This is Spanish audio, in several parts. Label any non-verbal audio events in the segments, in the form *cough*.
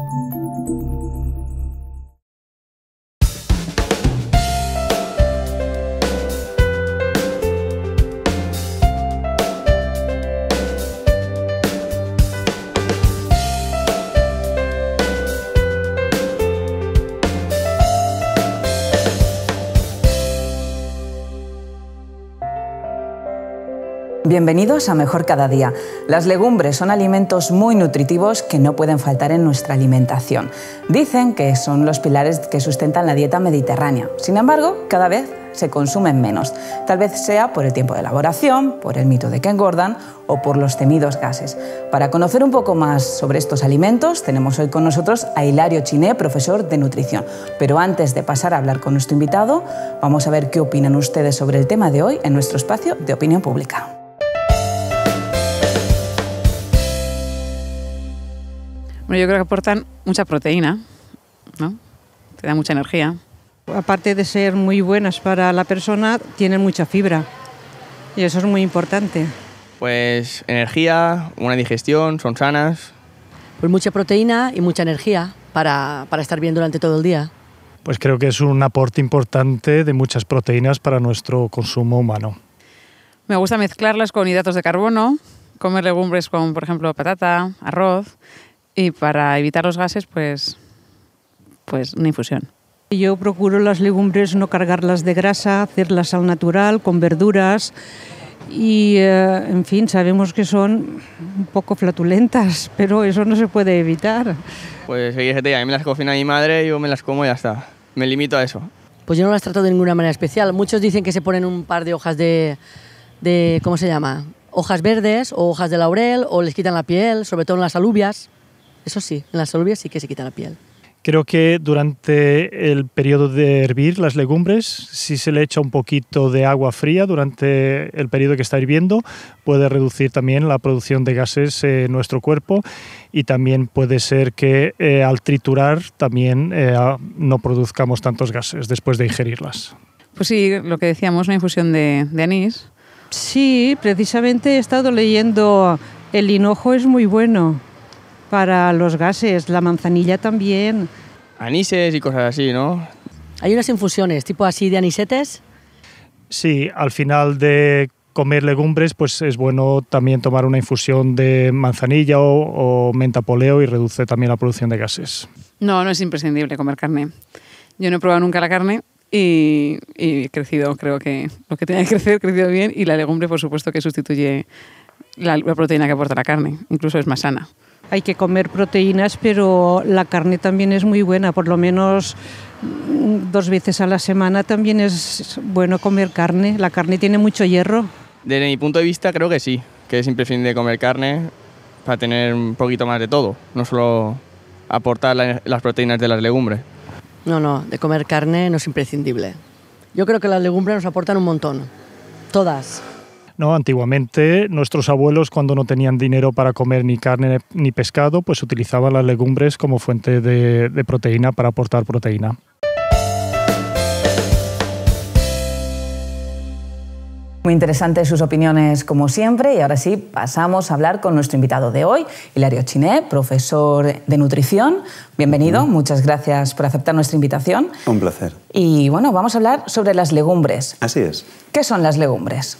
Música Bienvenidos a Mejor Cada Día. Las legumbres son alimentos muy nutritivos que no pueden faltar en nuestra alimentación. Dicen que son los pilares que sustentan la dieta mediterránea. Sin embargo, cada vez se consumen menos. Tal vez sea por el tiempo de elaboración, por el mito de que engordan o por los temidos gases. Para conocer un poco más sobre estos alimentos, tenemos hoy con nosotros a Hilario Chiné, profesor de nutrición. Pero antes de pasar a hablar con nuestro invitado, vamos a ver qué opinan ustedes sobre el tema de hoy en nuestro espacio de opinión pública. Bueno, yo creo que aportan mucha proteína, ¿no? Te da mucha energía. Aparte de ser muy buenas para la persona, tienen mucha fibra y eso es muy importante. Pues energía, buena digestión, son sanas. Pues mucha proteína y mucha energía para, para estar bien durante todo el día. Pues creo que es un aporte importante de muchas proteínas para nuestro consumo humano. Me gusta mezclarlas con hidratos de carbono, comer legumbres con, por ejemplo, patata, arroz y para evitar los gases, pues, pues una infusión. Yo procuro las legumbres no cargarlas de grasa, hacerlas al natural, con verduras y, eh, en fin, sabemos que son un poco flatulentas, *laughs* pero eso no se puede evitar. Pues fíjate, a mí me las cocina mi madre, yo me las como y ya está. Me limito a eso. Pues yo no las trato de ninguna manera especial. Muchos dicen que se ponen un par de hojas de, de ¿cómo se llama? Hojas verdes o hojas de laurel o les quitan la piel, sobre todo en las alubias. Eso sí, en las sí que se quita la piel. Creo que durante el periodo de hervir las legumbres, si se le echa un poquito de agua fría durante el periodo que está hirviendo, puede reducir también la producción de gases en nuestro cuerpo y también puede ser que eh, al triturar también eh, no produzcamos tantos gases después de ingerirlas. Pues sí, lo que decíamos, una infusión de, de anís. Sí, precisamente he estado leyendo, el hinojo es muy bueno para los gases, la manzanilla también. Anises y cosas así, ¿no? Hay unas infusiones, tipo así de anisetes. Sí, al final de comer legumbres, pues es bueno también tomar una infusión de manzanilla o, o menta poleo y reduce también la producción de gases. No, no es imprescindible comer carne. Yo no he probado nunca la carne, y, he crecido, creo que lo que tenía que crecer, he crecido bien y la legumbre, por supuesto, que sustituye la proteína que aporta la carne, incluso es más sana hay que comer proteínas, pero la carne también es muy buena, por lo menos mm, dos veces a la semana también es bueno comer carne. La carne tiene mucho hierro. Desde mi punto de vista creo que sí, que es imprescindible comer carne para tener un poquito más de todo, no solo aportar las proteínas de las legumbres. No, no, de comer carne no es imprescindible. Yo creo que las legumbres nos aportan un montón, todas. No, antiguamente nuestros abuelos cuando no tenían dinero para comer ni carne ni pescado, pues utilizaban las legumbres como fuente de, proteína para aportar proteína. Muy interesantes sus opiniones como siempre y ahora sí pasamos a hablar con nuestro invitado de hoy, Hilario Chiné, profesor de nutrición. Bienvenido, muchas gracias por aceptar nuestra invitación. Un placer. Y bueno, vamos a hablar sobre las legumbres. Así es. ¿Qué son las legumbres?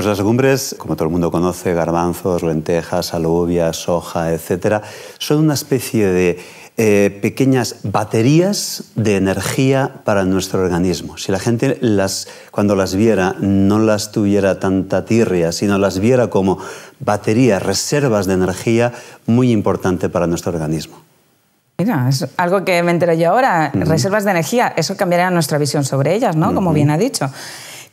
Pues las legumbres, como todo el mundo conoce, garbanzos, lentejas, alubias, soja, etc., son una especie de eh, pequeñas baterías de energía para nuestro organismo. Si la gente las, cuando las viera no las tuviera tanta tirria, sino las viera como baterías, reservas de energía muy importante para nuestro organismo. Mira, es algo que me enteré yo ahora, reservas de energía, eso cambiará nuestra visión sobre ellas, ¿no? Como bien ha dicho.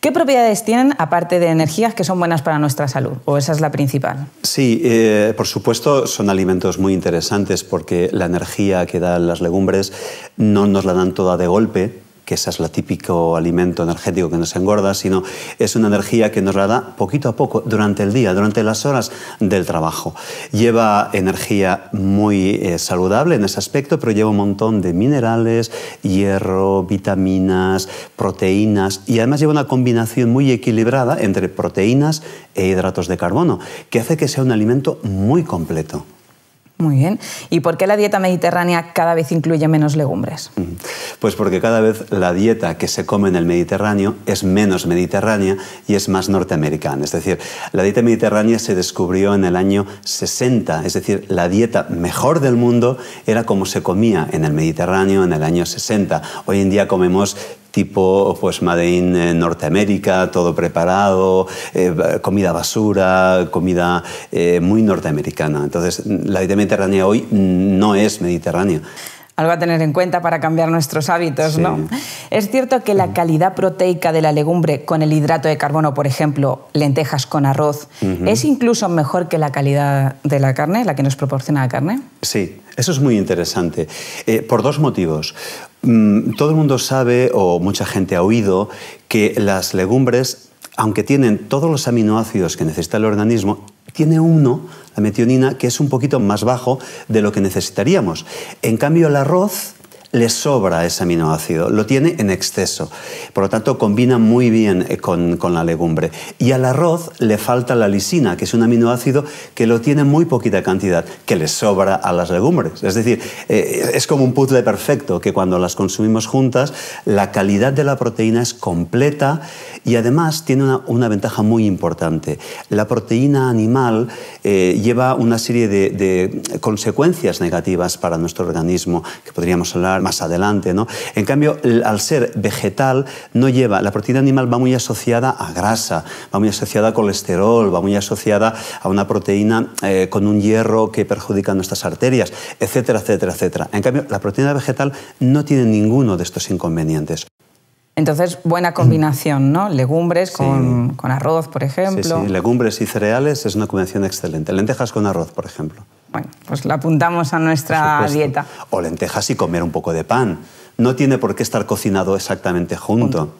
¿Qué propiedades tienen aparte de energías que son buenas para nuestra salud? ¿O esa es la principal? Sí, eh, por supuesto son alimentos muy interesantes porque la energía que dan las legumbres no nos la dan toda de golpe que ese es la típico alimento energético que nos engorda, sino es una energía que nos la da poquito a poco durante el día, durante las horas del trabajo. Lleva energía muy eh, saludable en ese aspecto, pero lleva un montón de minerales, hierro, vitaminas, proteínas y además lleva una combinación muy equilibrada entre proteínas e hidratos de carbono, que hace que sea un alimento muy completo. Muy bien. ¿Y por qué la dieta mediterránea cada vez incluye menos legumbres? Mm. Pues porque cada vez la dieta que se come en el Mediterráneo es menos mediterránea y es más norteamericana. Es decir, la dieta mediterránea se descubrió en el año 60. Es decir, la dieta mejor del mundo era como se comía en el Mediterráneo en el año 60. Hoy en día comemos tipo pues Made in eh, Norteamérica, todo preparado, eh, comida basura, comida eh, muy norteamericana. Entonces, la dieta mediterránea hoy no es mediterránea. Algo a tener en cuenta para cambiar nuestros hábitos, ¿no? Es cierto que la calidad proteica de la legumbre con el hidrato de carbono, por ejemplo, lentejas con arroz, es incluso mejor que la calidad de la carne, la que nos proporciona la carne. Sí, eso es muy interesante, por dos motivos. Mm, todo el mundo sabe, o mucha gente ha oído, que las legumbres, aunque tienen todos los aminoácidos que necesita el organismo, tiene uno, la metionina, que es un poquito más bajo de lo que necesitaríamos. En cambio, el arroz le sobra ese aminoácido, lo tiene en exceso. Por lo tanto, combina muy bien eh, con, la legumbre. Y al arroz le falta la lisina, que es un aminoácido que lo tiene muy poquita cantidad, que le sobra a las legumbres. Es decir, eh, es como un puzzle perfecto, que cuando las consumimos juntas, la calidad de la proteína es completa y además tiene una, ventaja muy importante. La proteína animal eh, lleva una serie de, de consecuencias negativas para nuestro organismo, que podríamos hablar más adelante. ¿no? En cambio, al ser vegetal, no lleva, la proteína animal va muy asociada a grasa, va muy asociada a colesterol, va muy asociada a una proteína eh, con un hierro que perjudica nuestras arterias, etcétera, etcétera, etcétera. En cambio, la proteína vegetal no tiene ninguno de estos inconvenientes. Entonces, buena combinación, ¿no? Legumbres con, arroz, por ejemplo. sí, legumbres y cereales es una combinación excelente. Lentejas con arroz, por ejemplo. Bueno, pues la apuntamos a nuestra dieta. O lentejas y comer un poco de pan. No tiene por qué estar cocinado exactamente junto.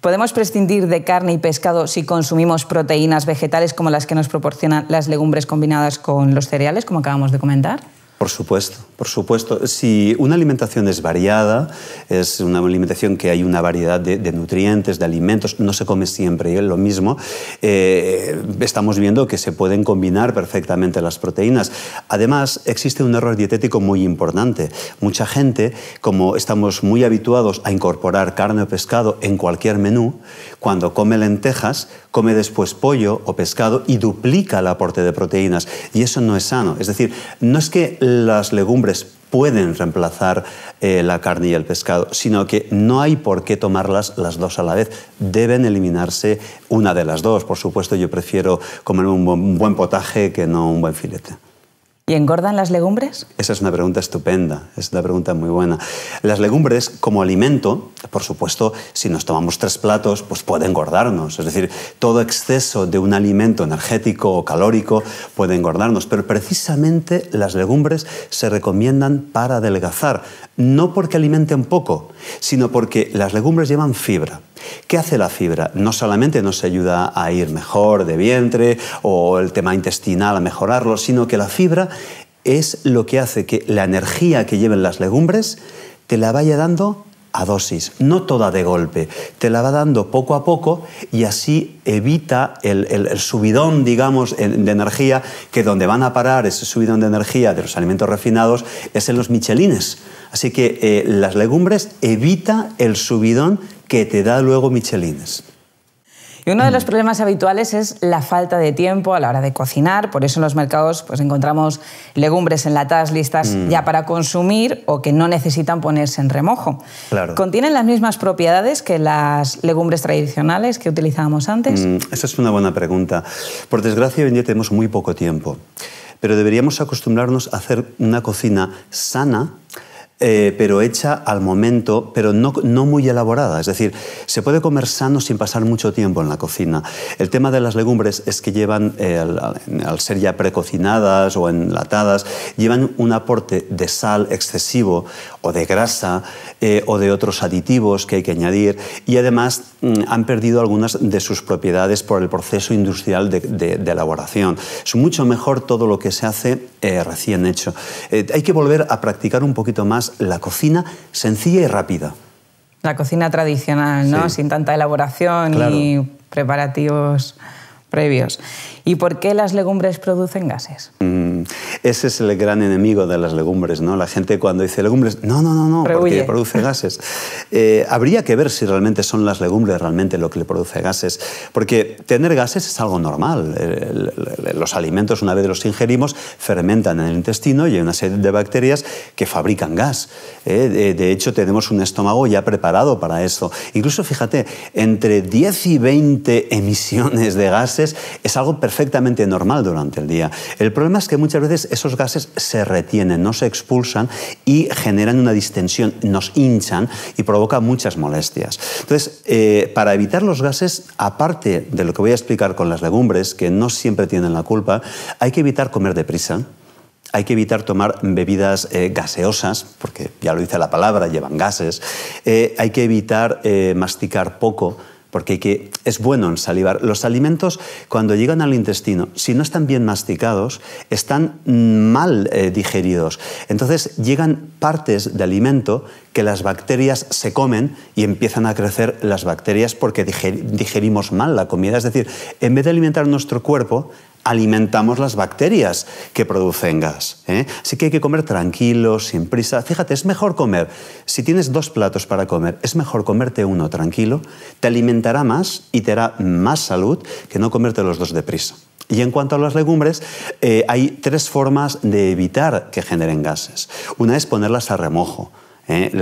Podemos prescindir de carne y pescado si consumimos proteínas vegetales como las que nos proporcionan las legumbres combinadas con los cereales, como acabamos de comentar. Por supuesto, por supuesto. Si una alimentación es variada, es una alimentación que hay una variedad de, nutrientes, de alimentos, no se come siempre ¿eh? lo mismo, eh, estamos viendo que se pueden combinar perfectamente las proteínas. Además, existe un error dietético muy importante. Mucha gente, como estamos muy habituados a incorporar carne o pescado en cualquier menú, cuando come lentejas, come después pollo o pescado y duplica el aporte de proteínas. Y eso no es sano. Es decir, no es que las legumbres pueden reemplazar eh, la carne y el pescado, sino que no hay por qué tomarlas las dos a la vez. Deben eliminarse una de las dos. Por supuesto, yo prefiero comer un buen potaje que no un buen filete. ¿Y engordan las legumbres? Esa es una pregunta estupenda, es una pregunta muy buena. Las legumbres como alimento, por supuesto, si nos tomamos tres platos, pues puede engordarnos. Es decir, todo exceso de un alimento energético o calórico puede engordarnos. Pero precisamente las legumbres se recomiendan para adelgazar, no porque alimenten poco, sino porque las legumbres llevan fibra. ¿Qué hace la fibra? No solamente nos ayuda a ir mejor de vientre o el tema intestinal a mejorarlo, sino que la fibra es lo que hace que la energía que lleven las legumbres te la vaya dando a dosis, no toda de golpe, te la va dando poco a poco y así evita el, subidón, digamos, de energía, que donde van a parar ese subidón de energía de los alimentos refinados es en los michelines. Así que eh, las legumbres evita el subidón que te da luego Michelines. Y uno de los problemas habituales es la falta de tiempo a la hora de cocinar. Por eso en los mercados pues, encontramos legumbres enlatadas listas mm. ya para consumir o que no necesitan ponerse en remojo. Claro. ¿Contienen las mismas propiedades que las legumbres tradicionales que utilizábamos antes? Mm, esa es una buena pregunta. Por desgracia, hoy en día tenemos muy poco tiempo. Pero deberíamos acostumbrarnos a hacer una cocina sana eh, pero hecha al momento, pero no, muy elaborada. Es decir, se puede comer sano sin pasar mucho tiempo en la cocina. El tema de las legumbres es que llevan, eh, al, ser ya precocinadas o enlatadas, llevan un aporte de sal excesivo o de grasa eh, o de otros aditivos que hay que añadir y además mm, han perdido algunas de sus propiedades por el proceso industrial de elaboración. Es mucho mejor todo lo que se hace recién hecho. hay que volver a practicar un poquito más la cocina sencilla y rápida. La cocina tradicional, ¿no? Sin tanta elaboración ni y preparativos previos. ¿Y por qué las legumbres producen gases? Mm, ese es el gran enemigo de las legumbres, ¿no? La gente cuando dice legumbres, no, no, no, no, porque produce gases. *laughs* Eh, habría que ver si realmente son las legumbres realmente lo que le produce gases, porque tener gases es algo normal. Eh, los alimentos, una vez los ingerimos, fermentan en el intestino y hay una serie de bacterias que fabrican gas. Eh, de, hecho, tenemos un estómago ya preparado para eso. Incluso, fíjate, entre 10 y 20 emisiones de gases es algo perfecto perfectamente normal durante el día. El problema es que muchas veces esos gases se retienen, no se expulsan y generan una distensión, nos hinchan y provoca muchas molestias. Entonces, eh, para evitar los gases, aparte de lo que voy a explicar con las legumbres, que no siempre tienen la culpa, hay que evitar comer deprisa. Hay que evitar tomar bebidas eh, gaseosas, porque ya lo dice la palabra, llevan gases. Eh, hay que evitar masticar poco porque es bueno ensalivar. Los alimentos, cuando llegan al intestino, si no están bien masticados, están mal eh, digeridos. Entonces llegan partes de alimento que las bacterias se comen y empiezan a crecer las bacterias porque digerimos mal la comida. Es decir, en vez de alimentar nuestro cuerpo, alimentamos las bacterias que producen gas. ¿eh? Así que hay que comer tranquilo, sin prisa. Fíjate, es mejor comer. Si tienes dos platos para comer, es mejor comerte uno tranquilo, te alimentará más y te hará más salud que no comerte los dos deprisa. Y en cuanto a las legumbres, eh, hay tres formas de evitar que generen gases. Una es ponerlas a remojo. ¿eh?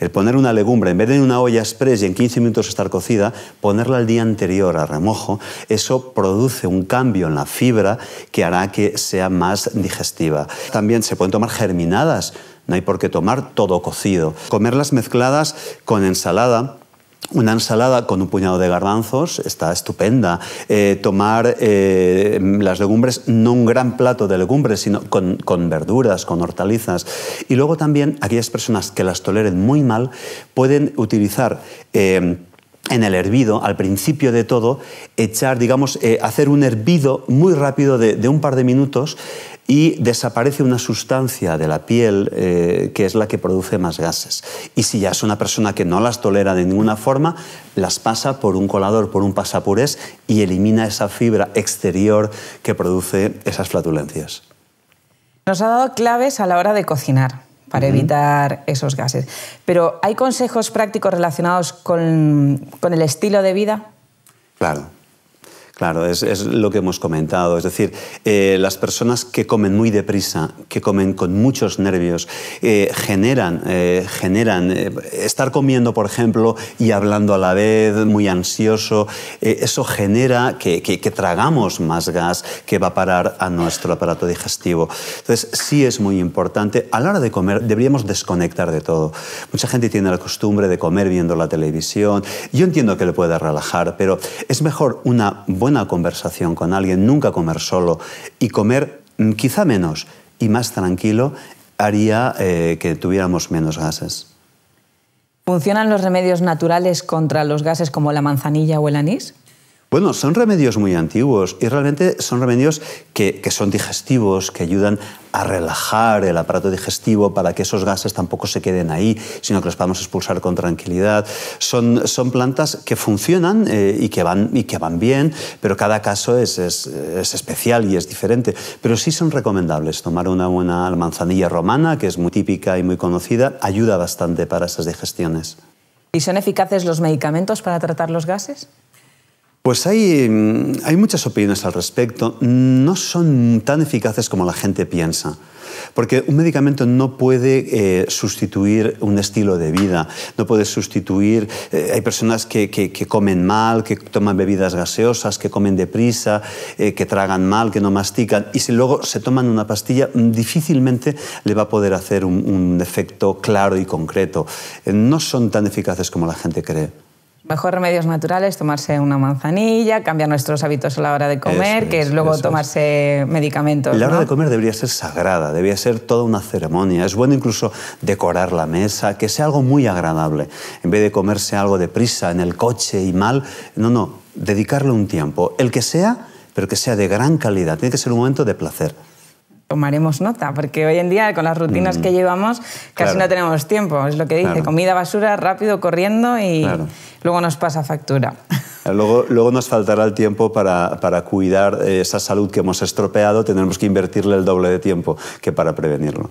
el poner una legumbre, en vez de en una olla express y en 15 minutos estar cocida, ponerla el día anterior a remojo, eso produce un cambio en la fibra que hará que sea más digestiva. También se pueden tomar germinadas, no hay por qué tomar todo cocido. Comerlas mezcladas con ensalada una ensalada con un puñado de garbanzos está estupenda. Eh, tomar eh, las legumbres, no un gran plato de legumbres, sino con, verduras, con hortalizas. Y luego también aquellas personas que las toleren muy mal pueden utilizar... Eh, en el hervido, al principio de todo, echar, digamos, hacer un hervido muy rápido de, de, un par de minutos y desaparece una sustancia de la piel eh, que es la que produce más gases. Y si ya es una persona que no las tolera de ninguna forma, las pasa por un colador, por un pasapurés y elimina esa fibra exterior que produce esas flatulencias. Nos ha dado claves a la hora de cocinar para evitar esos gases. Pero ¿hay consejos prácticos relacionados con el estilo de vida? Claro. Claro, es, lo que hemos comentado. Es decir, eh, las personas que comen muy deprisa, que comen con muchos nervios, eh, generan, eh, generan estar comiendo, por ejemplo, y hablando a la vez, muy ansioso, eso genera que, tragamos más gas que va a parar a nuestro aparato digestivo. Entonces, sí es muy importante. A la hora de comer deberíamos desconectar de todo. Mucha gente tiene la costumbre de comer viendo la televisión. Yo entiendo que le pueda relajar, pero es mejor una buena conversación con alguien, nunca comer solo y comer mm, quizá menos y más tranquilo haría eh, que tuviéramos menos gases. ¿Funcionan los remedios naturales contra los gases como la manzanilla o el anís? Bueno, son remedios muy antiguos y realmente son remedios que, son digestivos, que ayudan a relajar el aparato digestivo para que esos gases tampoco se queden ahí, sino que los podamos expulsar con tranquilidad. Son, plantas que funcionan eh, y, que van, y que van bien, pero cada caso es, especial y es diferente. Pero sí son recomendables. Tomar una buena manzanilla romana, que es muy típica y muy conocida, ayuda bastante para esas digestiones. ¿Y son eficaces los medicamentos para tratar los gases? Pues hay, mm, hay, muchas opiniones al respecto. No son tan eficaces como la gente piensa. Porque un medicamento no puede eh, sustituir un estilo de vida, no puede sustituir... Eh, hay personas que, comen mal, que toman bebidas gaseosas, que comen deprisa, eh, que tragan mal, que no mastican, y si luego se toman una pastilla, mm, difícilmente le va a poder hacer un efecto claro y concreto. no son tan eficaces como la gente cree. Mejor remedios naturales, tomarse una manzanilla, cambiar nuestros hábitos a la hora de comer, que es luego tomarse medicamentos. La hora de comer debería ser sagrada, debería ser toda una ceremonia. Es bueno incluso decorar la mesa, que sea algo muy agradable. En vez de comerse algo deprisa en el coche y mal, no, no, dedicarle un tiempo, el que sea, pero que sea de gran calidad. Tiene que ser un momento de placer tomaremos nota, porque hoy en día con las rutinas mm, que llevamos casi no tenemos tiempo, es lo que dice, comida basura rápido, corriendo y luego nos pasa factura. Luego, nos faltará el tiempo para, cuidar eh, esa salud que hemos estropeado, tendremos que invertirle el doble de tiempo que para prevenirlo.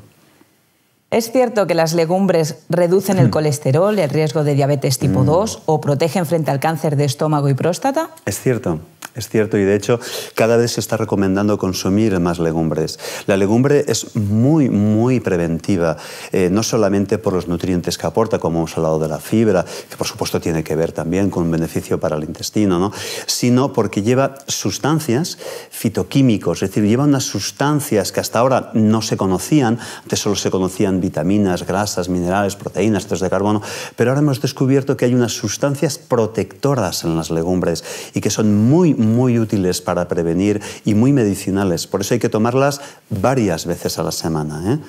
Es cierto que las legumbres reducen el mm. colesterol, el riesgo de diabetes tipo 2 mm. o protegen frente al cáncer de estómago y próstata. Es cierto, es cierto, y de hecho cada vez se está recomendando consumir más legumbres. La legumbre es muy, muy preventiva, eh, no solamente por los nutrientes que aporta, como hemos hablado de la fibra, que por supuesto tiene que ver también con un beneficio para el intestino, sino porque lleva sustancias fitoquímicos, es decir, lleva unas sustancias que hasta ahora no se conocían, antes solo se conocían vitaminas, grasas, minerales, proteínas, hidratos de carbono, pero ahora hemos descubierto que hay unas sustancias protectoras en las legumbres y que son muy, muy útiles para prevenir y muy medicinales. Por eso hay que tomarlas varias veces a la semana. ¿eh?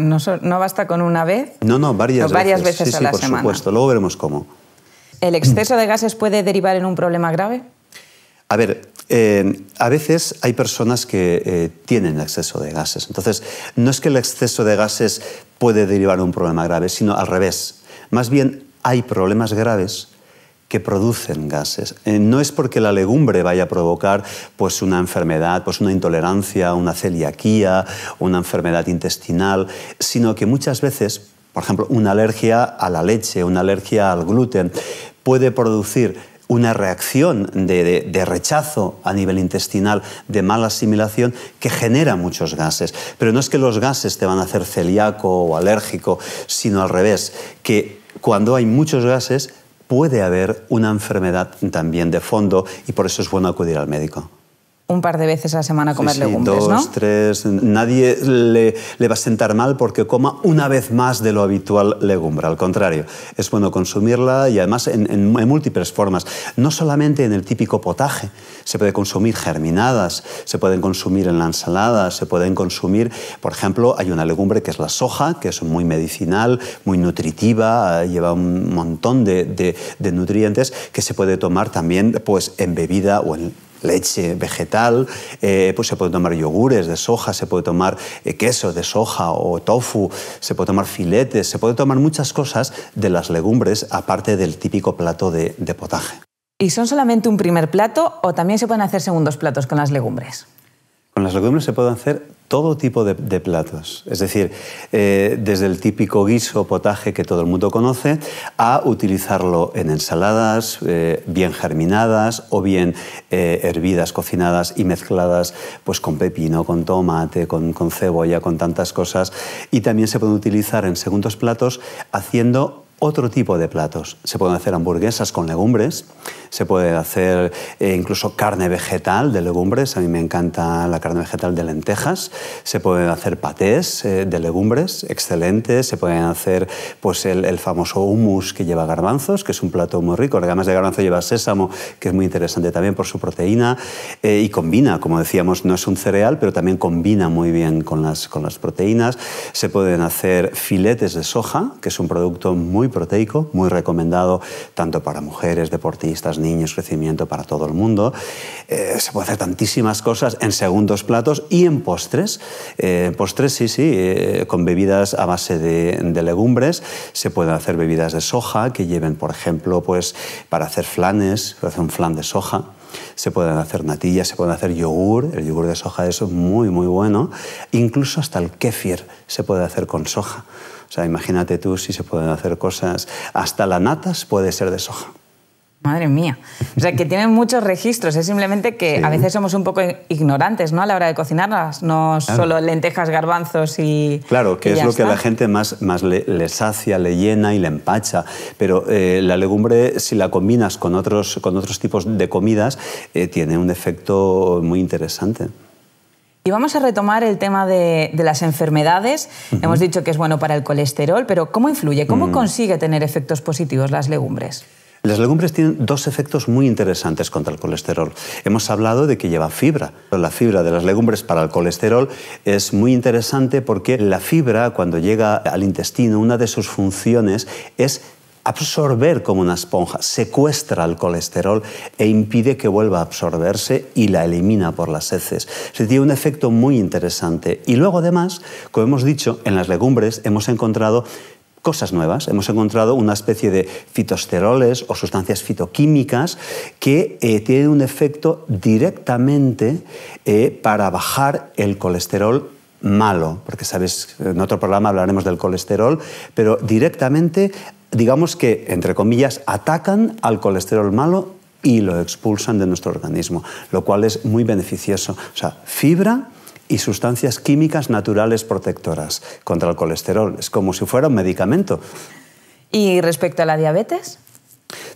No, basta con una vez? No, no, varias, veces. a sí, la por supuesto. Luego veremos cómo. ¿El exceso de gases puede derivar en un problema grave? A ver, eh, a veces hay personas que eh, tienen exceso de gases. Entonces, no es que el exceso de gases puede derivar en un problema grave, sino al revés. Más bien, hay problemas graves que producen gases. Eh, no es porque la legumbre vaya a provocar pues, una enfermedad, pues, una intolerancia, una celiaquía, una enfermedad intestinal, sino que muchas veces, por ejemplo, una alergia a la leche, una alergia al gluten, puede producir una reacción de, rechazo a nivel intestinal, de mala asimilación, que genera muchos gases. Pero no es que los gases te van a hacer celíaco o alérgico, sino al revés, que cuando hay muchos gases puede haber una enfermedad también de fondo y por eso es bueno acudir al médico un par de veces a la semana comer sí, legumbres, dos, tres. Nadie le, va a sentar mal porque coma una vez más de lo habitual legumbre. Al contrario, es bueno consumirla y además en, múltiples formas. No solamente en el típico potaje. Se puede consumir germinadas, se pueden consumir en la ensalada, se pueden consumir, por ejemplo, hay una legumbre que es la soja, que es muy medicinal, muy nutritiva, lleva un montón de, de nutrientes que se puede tomar también pues, en bebida o en leche vegetal, eh, pues se puede tomar yogures de soja, se puede tomar eh, queso de soja o tofu, se puede tomar filetes, se puede tomar muchas cosas de las legumbres, aparte del típico plato de, de potaje. ¿Y son solamente un primer plato o también se pueden hacer segundos platos con las legumbres? Con las legumbres se pueden hacer todo tipo de, platos. Es decir, eh, desde el típico guiso, potaje que todo el mundo conoce, a utilizarlo en ensaladas eh, bien germinadas o bien eh, hervidas, cocinadas y mezcladas pues, con pepino, con tomate, con, con cebolla, con tantas cosas. Y también se pueden utilizar en segundos platos haciendo otro tipo de platos. Se pueden hacer hamburguesas con legumbres, se puede hacer eh, incluso carne vegetal de legumbres, a mí me encanta la carne vegetal de lentejas, se pueden hacer patés eh, de legumbres, excelentes, se pueden hacer pues, el, famoso hummus que lleva garbanzos, que es un plato muy rico, además de garbanzo lleva sésamo, que es muy interesante también por su proteína, eh, y combina, como decíamos, no es un cereal, pero también combina muy bien con las, con las proteínas, se pueden hacer filetes de soja, que es un producto muy proteico, muy recomendado tanto para mujeres, deportistas, niños, crecimiento, para todo el mundo. Eh, se puede hacer tantísimas cosas en segundos platos y en postres. En eh, postres, sí, sí, eh, con bebidas a base de, de, legumbres. Se pueden hacer bebidas de soja que lleven, por ejemplo, pues, para hacer flanes, para hacer un flan de soja se pueden hacer natillas, se pueden hacer yogur, el yogur de soja es muy muy bueno, incluso hasta el kéfir se puede hacer con soja. O sea, imagínate tú si se pueden hacer cosas. Hasta la natas puede ser de soja. Madre mía. O sea, que tienen muchos registros. Es simplemente que a veces somos un poco ignorantes ¿no? a la hora de cocinarlas. No solo lentejas, garbanzos y. Claro, que es lo que a la gente más, más le, sacia, le llena y le empacha. Pero eh, la legumbre, si la combinas con otros, con otros tipos de comidas, eh, tiene un efecto muy interesante vamos a retomar el tema de, las enfermedades. Hemos dicho que es bueno para el colesterol, pero ¿cómo influye? ¿Cómo mm. consigue tener efectos positivos las legumbres? Las legumbres tienen dos efectos muy interesantes contra el colesterol. Hemos hablado de que lleva fibra. La fibra de las legumbres para el colesterol es muy interesante porque la fibra, cuando llega al intestino, una de sus funciones es absorber como una esponja, secuestra el colesterol e impide que vuelva a absorberse y la elimina por las heces. Se tiene un efecto muy interesante. Y luego además, como hemos dicho, en las legumbres hemos encontrado cosas nuevas. Hemos encontrado una especie de fitosteroles o sustancias fitoquímicas que eh, tienen un efecto directamente eh, para bajar el colesterol malo, porque sabes, en otro programa hablaremos del colesterol, pero directamente digamos que, entre comillas, atacan al colesterol malo y lo expulsan de nuestro organismo, lo cual es muy beneficioso. O sea, fibra y sustancias químicas naturales protectoras contra el colesterol. Es como si fuera un medicamento. ¿Y respecto a la diabetes?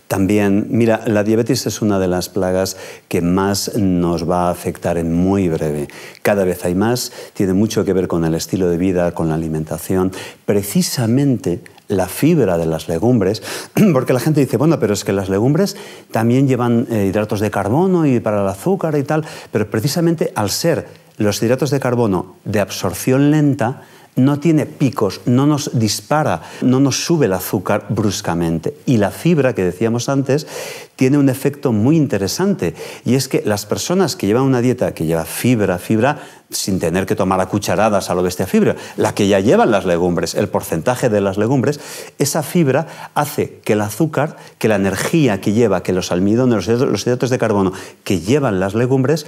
También, mira, la diabetes es una de las plagas que más nos va a afectar en muy breve. Cada vez hay más, tiene mucho que ver con el estilo de vida, con la alimentación. Precisamente la fibra de las legumbres, *clears throat* porque la gente dice, bueno, pero es que las legumbres también llevan eh, hidratos de carbono y para el azúcar y tal, pero precisamente al ser los hidratos de carbono de absorción lenta, no tiene picos, no nos dispara, no nos sube el azúcar bruscamente. Y la fibra, que decíamos antes, tiene un efecto muy interesante. Y es que las personas que llevan una dieta que lleva fibra, fibra, sin tener que tomar a cucharadas a lo bestia fibra, la que ya llevan las legumbres, el porcentaje de las legumbres, esa fibra hace que el azúcar, que la energía que lleva, que los almidones, los hidratos de carbono que llevan las legumbres,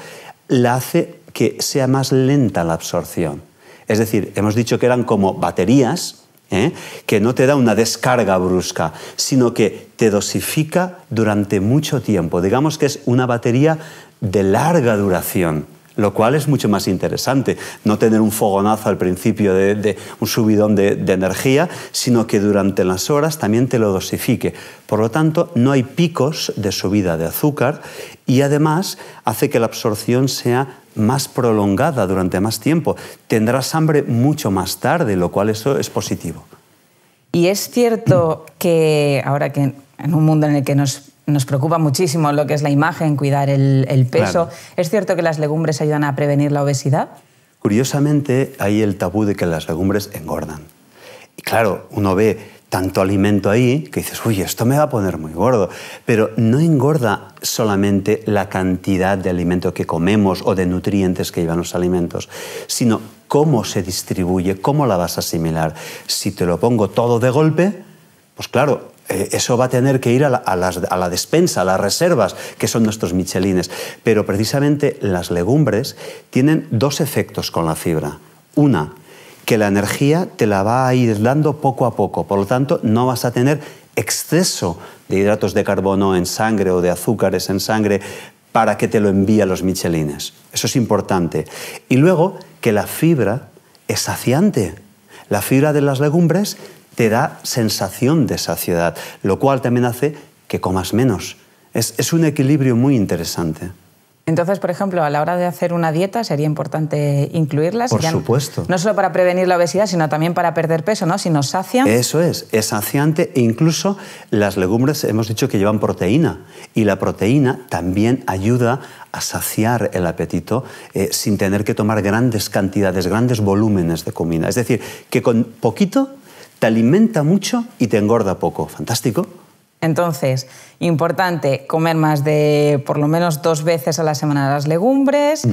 la hace que sea más lenta la absorción. Es decir, hemos dicho que eran como baterías, ¿eh? que no te da una descarga brusca, sino que te dosifica durante mucho tiempo. Digamos que es una batería de larga duración lo cual es mucho más interesante. No tener un fogonazo al principio de, un subidón de, de, energía, sino que durante las horas también te lo dosifique. Por lo tanto, no hay picos de subida de azúcar y además hace que la absorción sea más prolongada durante más tiempo. Tendrás hambre mucho más tarde, lo cual eso es positivo. Y es cierto que ahora que en un mundo en el que nos, preocupa muchísimo lo que es la imagen, cuidar el, peso, ¿es cierto que las legumbres ayudan a prevenir la obesidad? Curiosamente hay el tabú de que las legumbres engordan. Y claro, uno ve tanto alimento ahí que dices, uy, esto me va a poner muy gordo. Pero no engorda solamente la cantidad de alimento que comemos o de nutrientes que llevan los alimentos, sino cómo se distribuye, cómo la vas a asimilar. Si te lo pongo todo de golpe, pues claro, eh, eso va a tener que ir a la, despensa, a las reservas, que son nuestros michelines. Pero precisamente las legumbres tienen dos efectos con la fibra. Una, que la energía te la va a ir dando poco a poco. Por lo tanto, no vas a tener exceso de hidratos de carbono en sangre o de azúcares en sangre para que te lo envíe los michelines. Eso es importante. Y luego, que la fibra es saciante. La fibra de las legumbres te da sensación de saciedad, lo cual también hace que comas menos. es un equilibrio muy interesante. Entonces, por ejemplo, a la hora de hacer una dieta sería importante incluirlas. Por supuesto. No, solo para prevenir la obesidad, sino también para perder peso, ¿no? Si nos sacian. Eso es, es saciante e incluso las legumbres hemos dicho que llevan proteína y la proteína también ayuda a saciar el apetito eh, sin tener que tomar grandes cantidades, grandes volúmenes de comida. Es decir, que con poquito te alimenta mucho y te engorda poco. Fantástico. Entonces, importante comer más de por lo menos dos veces a la semana las legumbres,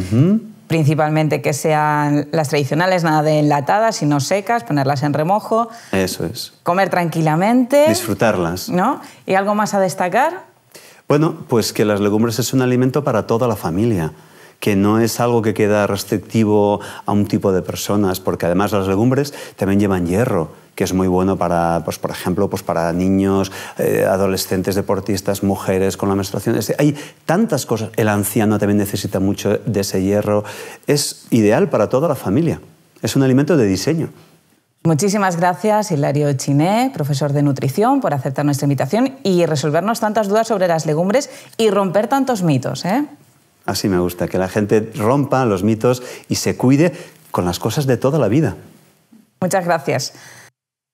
principalmente que sean las tradicionales, nada de enlatadas, sino secas, ponerlas en remojo. Eso es. Comer tranquilamente. Disfrutarlas. ¿No? ¿Y algo más a destacar? Bueno, pues que las legumbres es un alimento para toda la familia que no es algo que queda restrictivo a un tipo de personas, porque además las legumbres también llevan hierro que es muy bueno para, pues, por ejemplo, pues para niños, eh, adolescentes, deportistas, mujeres con la menstruación. hay tantas cosas. El anciano también necesita mucho de ese hierro. Es ideal para toda la familia. Es un alimento de diseño. Muchísimas gracias, Hilario Chiné, profesor de nutrición, por aceptar nuestra invitación y resolvernos tantas dudas sobre las legumbres y romper tantos mitos. ¿eh? Así me gusta, que la gente rompa los mitos y se cuide con las cosas de toda la vida. Muchas gracias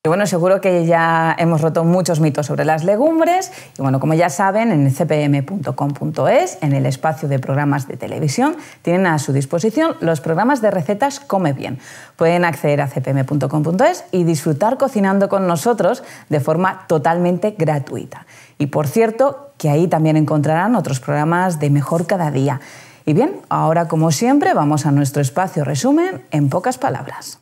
bueno, seguro que ya hemos roto muchos mitos sobre las legumbres. Y bueno, como ya saben, en cpm.com.es, en el espacio de programas de televisión, tienen a su disposición los programas de recetas Come Bien. Pueden acceder a cpm.com.es y disfrutar cocinando con nosotros de forma totalmente gratuita. Y por cierto, que ahí también encontrarán otros programas de Mejor Cada Día. Y bien, ahora como siempre vamos a nuestro espacio resumen en pocas palabras.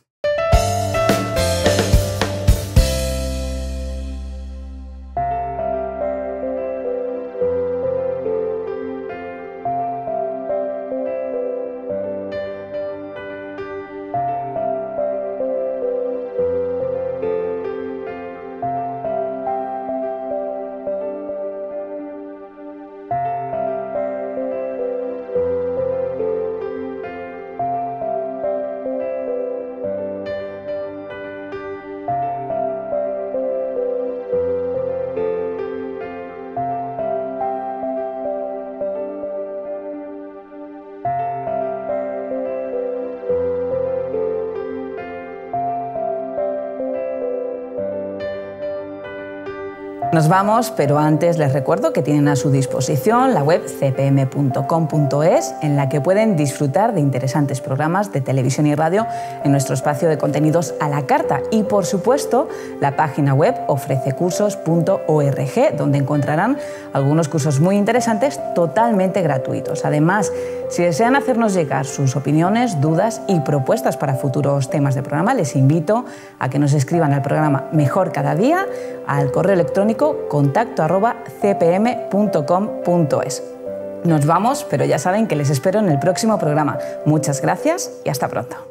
Nos vamos, pero antes les recuerdo que tienen a su disposición la web cpm.com.es en la que pueden disfrutar de interesantes programas de televisión y radio en nuestro espacio de contenidos a la carta y por supuesto la página web ofrececursos.org donde encontrarán algunos cursos muy interesantes totalmente gratuitos. Además, si desean hacernos llegar sus opiniones, dudas y propuestas para futuros temas de programa, les invito a que nos escriban al programa Mejor cada día al correo electrónico contacto arroba cpm.com.es. Nos vamos, pero ya saben que les espero en el próximo programa. Muchas gracias y hasta pronto.